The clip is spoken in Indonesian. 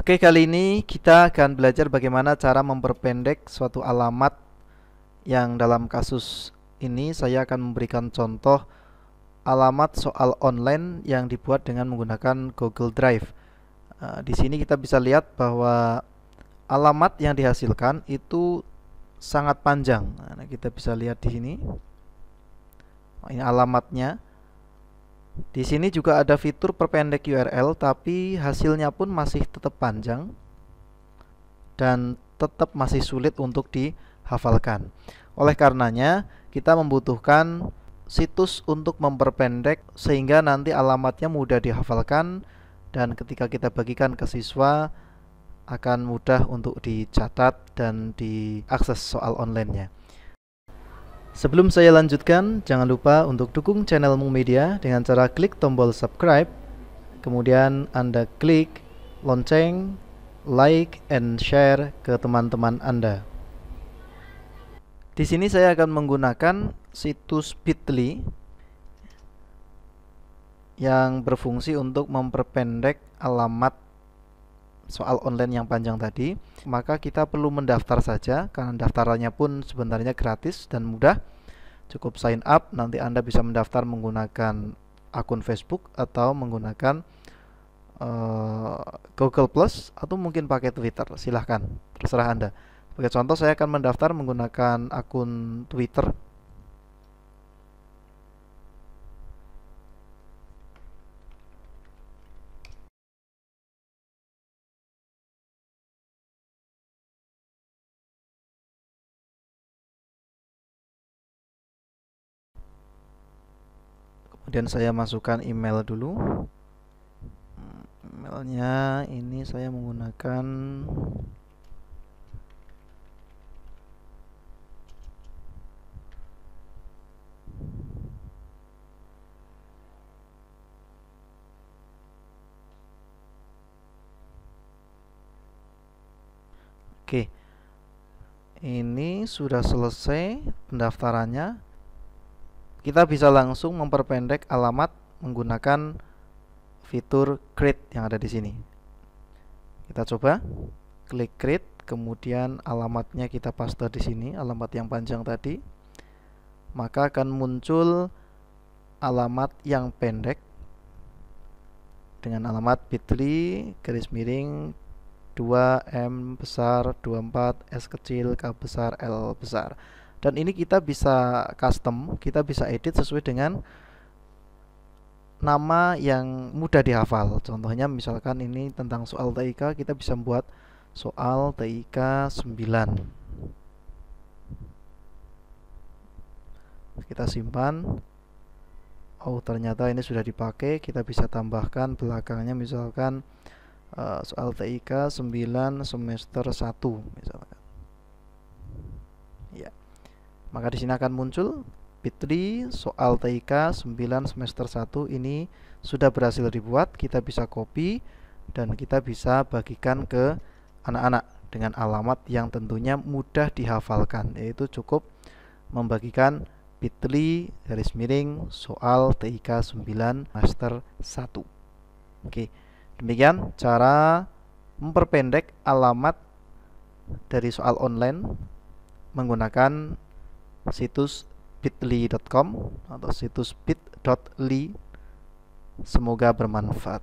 Oke, kali ini kita akan belajar bagaimana cara memperpendek suatu alamat yang dalam kasus ini saya akan memberikan contoh alamat soal online yang dibuat dengan menggunakan Google Drive. Eh, di sini kita bisa lihat bahwa alamat yang dihasilkan itu sangat panjang. Nah, kita bisa lihat di sini. Ini alamatnya di sini juga ada fitur perpendek URL tapi hasilnya pun masih tetap panjang dan tetap masih sulit untuk dihafalkan. Oleh karenanya, kita membutuhkan situs untuk memperpendek sehingga nanti alamatnya mudah dihafalkan dan ketika kita bagikan ke siswa akan mudah untuk dicatat dan diakses soal online-nya. Sebelum saya lanjutkan, jangan lupa untuk dukung channel Mung Media dengan cara klik tombol subscribe, kemudian Anda klik lonceng, like, and share ke teman-teman Anda. Di sini saya akan menggunakan situs Bitly yang berfungsi untuk memperpendek alamat soal online yang panjang tadi, maka kita perlu mendaftar saja karena daftarannya pun sebenarnya gratis dan mudah. Cukup sign up, nanti Anda bisa mendaftar menggunakan akun Facebook atau menggunakan uh, Google Plus atau mungkin pakai Twitter. Silahkan, terserah Anda. Sebagai contoh, saya akan mendaftar menggunakan akun Twitter kemudian saya masukkan email dulu hmm, emailnya ini saya menggunakan Oke, ini sudah selesai pendaftarannya kita bisa langsung memperpendek alamat menggunakan fitur create yang ada di sini. Kita coba klik create, kemudian alamatnya kita paste di sini, alamat yang panjang tadi. Maka akan muncul alamat yang pendek dengan alamat bit.ly garis miring 2M besar 24 S kecil K besar L besar dan ini kita bisa custom kita bisa edit sesuai dengan nama yang mudah dihafal contohnya misalkan ini tentang soal TIK kita bisa buat soal TIK 9 kita simpan oh ternyata ini sudah dipakai kita bisa tambahkan belakangnya misalkan eh, soal TIK 9 semester 1 misalkan maka di sini akan muncul Fitri soal TIK 9 semester 1 ini sudah berhasil dibuat, kita bisa copy dan kita bisa bagikan ke anak-anak dengan alamat yang tentunya mudah dihafalkan yaitu cukup membagikan Bitly garis miring soal TIK 9 Master 1. Oke, demikian cara memperpendek alamat dari soal online menggunakan situs bit.ly.com atau situs bit.ly. Semoga bermanfaat.